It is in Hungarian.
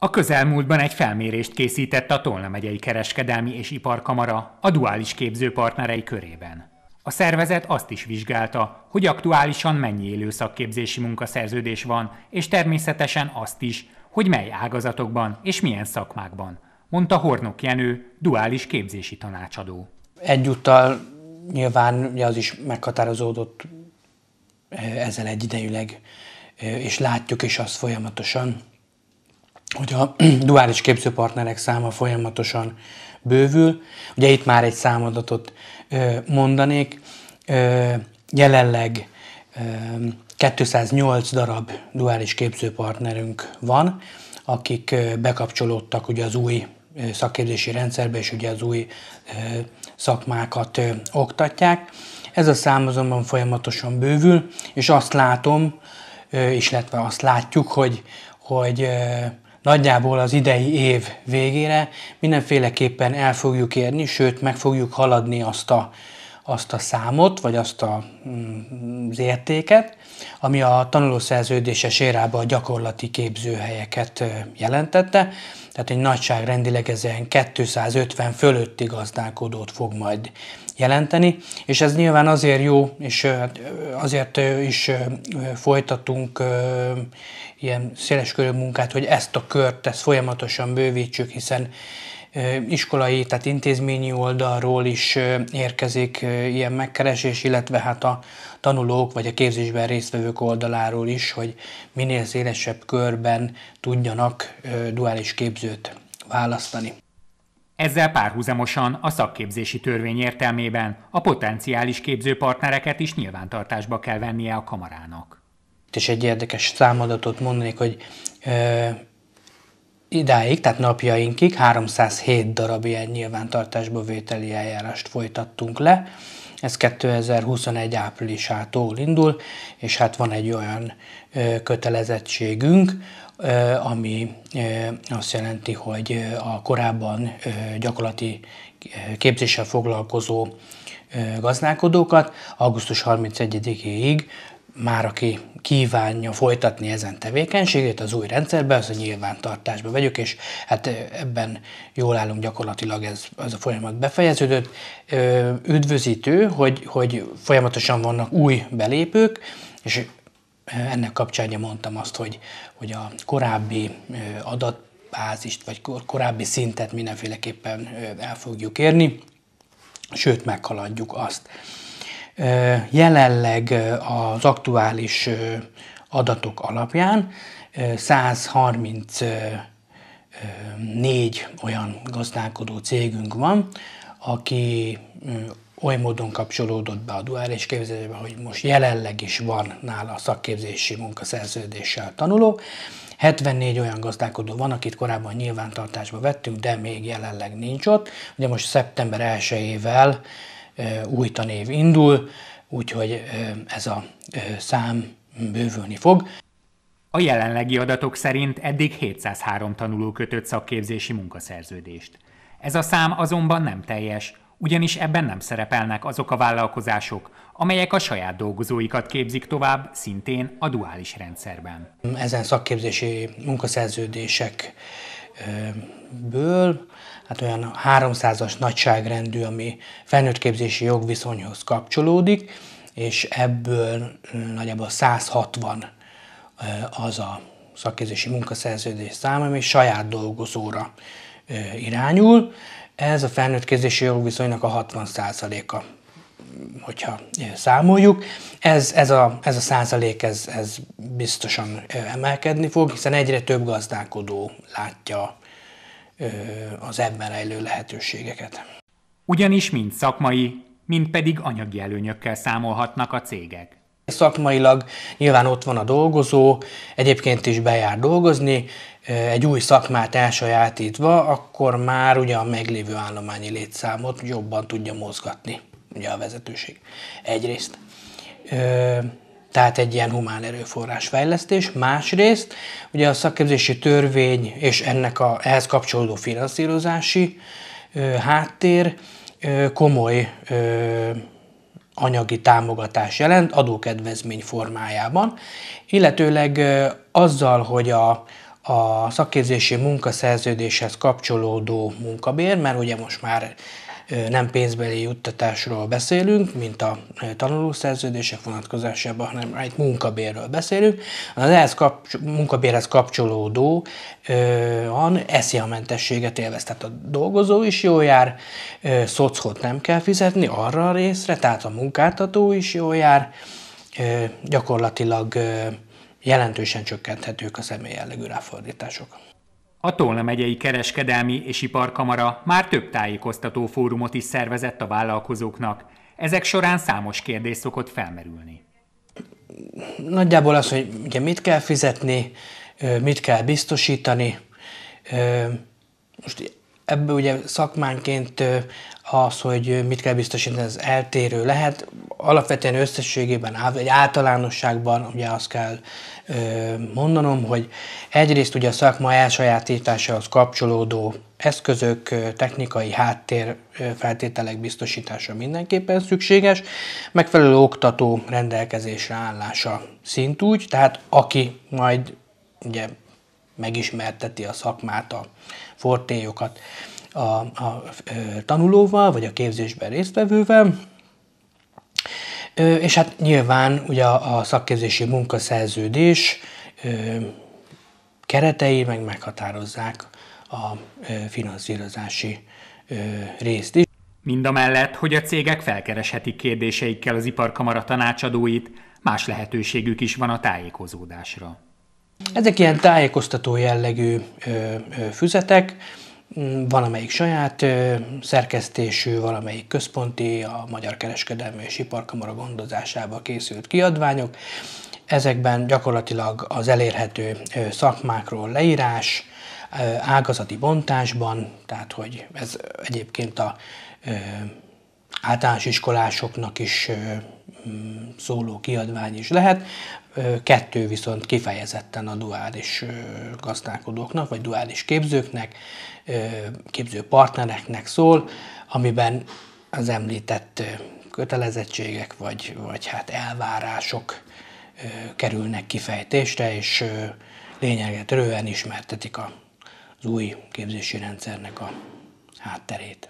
A közelmúltban egy felmérést készített a Tolna megyei kereskedelmi és iparkamara a duális képző partnerei körében. A szervezet azt is vizsgálta, hogy aktuálisan mennyi élő szakképzési munkaszerződés van, és természetesen azt is, hogy mely ágazatokban és milyen szakmákban, mondta Hornok Jenő, duális képzési tanácsadó. Egyúttal nyilván az is meghatározódott eh, ezzel egyidejűleg, eh, és látjuk is azt folyamatosan, hogy a duális képzőpartnerek száma folyamatosan bővül. Ugye itt már egy számadatot mondanék. Jelenleg 208 darab duális képzőpartnerünk van, akik bekapcsolódtak ugye az új szakképzési rendszerbe, és ugye az új szakmákat oktatják. Ez a szám azonban folyamatosan bővül, és azt látom, és illetve azt látjuk, hogy, hogy Nagyjából az idei év végére mindenféleképpen el fogjuk érni, sőt meg fogjuk haladni azt a azt a számot, vagy azt a, mm, az értéket, ami a tanulószerződése sérába a gyakorlati képzőhelyeket jelentette, tehát egy nagyságrendileg ezen 250 fölötti gazdálkodót fog majd jelenteni, és ez nyilván azért jó, és azért is folytatunk ilyen széleskörű munkát, hogy ezt a kört, ezt folyamatosan bővítsük, hiszen iskolai, tehát intézményi oldalról is érkezik ilyen megkeresés, illetve hát a tanulók vagy a képzésben résztvevők oldaláról is, hogy minél szélesebb körben tudjanak duális képzőt választani. Ezzel párhuzamosan a szakképzési törvény értelmében a potenciális képzőpartnereket is nyilvántartásba kell vennie a kamarának. És egy érdekes számadatot mondanék, hogy Idáig, tehát napjainkig 307 darab ilyen nyilvántartásba vételi eljárást folytattunk le. Ez 2021 áprilisától indul, és hát van egy olyan kötelezettségünk, ami azt jelenti, hogy a korábban gyakorlati képzéssel foglalkozó gazdálkodókat augusztus 31-ig már aki kívánja folytatni ezen tevékenységét az új rendszerbe, az a nyilvántartásba vegyük, és hát ebben jól állunk gyakorlatilag, ez, ez a folyamat befejeződött. Üdvözítő, hogy, hogy folyamatosan vannak új belépők, és ennek kapcsán mondtam azt, hogy, hogy a korábbi adatbázist, vagy korábbi szintet mindenféleképpen el fogjuk érni, sőt meghaladjuk azt. Jelenleg az aktuális adatok alapján 134 olyan gazdálkodó cégünk van, aki oly módon kapcsolódott be a duális képzésbe, hogy most jelenleg is van nála a szakképzési munkaszerződéssel tanuló. 74 olyan gazdálkodó van, akit korábban nyilvántartásba vettünk, de még jelenleg nincs ott. Ugye most szeptember 1-ével új tanév indul, úgyhogy ez a szám bővülni fog. A jelenlegi adatok szerint eddig 703 tanuló kötött szakképzési munkaszerződést. Ez a szám azonban nem teljes, ugyanis ebben nem szerepelnek azok a vállalkozások, amelyek a saját dolgozóikat képzik tovább, szintén a duális rendszerben. Ezen szakképzési munkaszerződések Ehm, ből, hát olyan 300-as nagyságrendű, ami felnőttképzési jogviszonyhoz kapcsolódik, és ebből nagyjából 160 az a szakképzési munkaszerződés szám, ami saját dolgozóra irányul. Ez a felnőttképzési jogviszonynak a 60%-a hogyha számoljuk. Ez, ez, a, ez a százalék, ez, ez biztosan emelkedni fog, hiszen egyre több gazdálkodó látja az ebben rejlő lehetőségeket. Ugyanis mind szakmai, mind pedig anyagi előnyökkel számolhatnak a cégek. Szakmailag nyilván ott van a dolgozó, egyébként is bejár dolgozni, egy új szakmát elsajátítva, akkor már ugye a meglévő állományi létszámot jobban tudja mozgatni ugye a vezetőség egyrészt. Ö, tehát egy ilyen humán erőforrás fejlesztés. Másrészt ugye a szakképzési törvény és ennek a, ehhez kapcsolódó finanszírozási ö, háttér ö, komoly ö, anyagi támogatás jelent adókedvezmény formájában, illetőleg azzal, hogy a, a szakképzési munkaszerződéshez kapcsolódó munkabér, mert ugye most már nem pénzbeli juttatásról beszélünk, mint a tanulószerződések vonatkozásában, hanem egy munkabérről beszélünk. Az ehhez kapcs- munkabérhez van, eszi a mentességet élvez. Tehát a dolgozó is jól jár, szockot nem kell fizetni arra a részre, tehát a munkáltató is jól jár, gyakorlatilag jelentősen csökkenthetők a személy jellegű ráfordítások. A Tolna megyei kereskedelmi és iparkamara már több tájékoztató fórumot is szervezett a vállalkozóknak. Ezek során számos kérdés szokott felmerülni. Nagyjából az, hogy ugye mit kell fizetni, mit kell biztosítani. Most ebből ugye szakmánként az, hogy mit kell biztosítani, az eltérő lehet alapvetően összességében, egy általánosságban ugye azt kell ö, mondanom, hogy egyrészt ugye a szakma elsajátításához kapcsolódó eszközök, technikai háttér feltételek biztosítása mindenképpen szükséges, megfelelő oktató rendelkezésre állása szintúgy, tehát aki majd ugye megismerteti a szakmát, a fortélyokat a, a, a tanulóval, vagy a képzésben résztvevővel, és hát nyilván ugye a szakképzési munkaszerződés keretei meg meghatározzák a finanszírozási részt is. Mind a mellett, hogy a cégek felkereshetik kérdéseikkel az iparkamara tanácsadóit, más lehetőségük is van a tájékozódásra. Ezek ilyen tájékoztató jellegű füzetek, Mm, van amelyik saját szerkesztésű, valamelyik központi, a Magyar Kereskedelmi és Iparkamara gondozásába készült kiadványok. Ezekben gyakorlatilag az elérhető szakmákról leírás, ágazati bontásban, tehát hogy ez egyébként a általános iskolásoknak is szóló kiadvány is lehet, kettő viszont kifejezetten a duális gazdálkodóknak, vagy duális képzőknek, képzőpartnereknek szól, amiben az említett kötelezettségek, vagy, vagy hát elvárások kerülnek kifejtésre, és lényeget rően ismertetik az új képzési rendszernek a hátterét.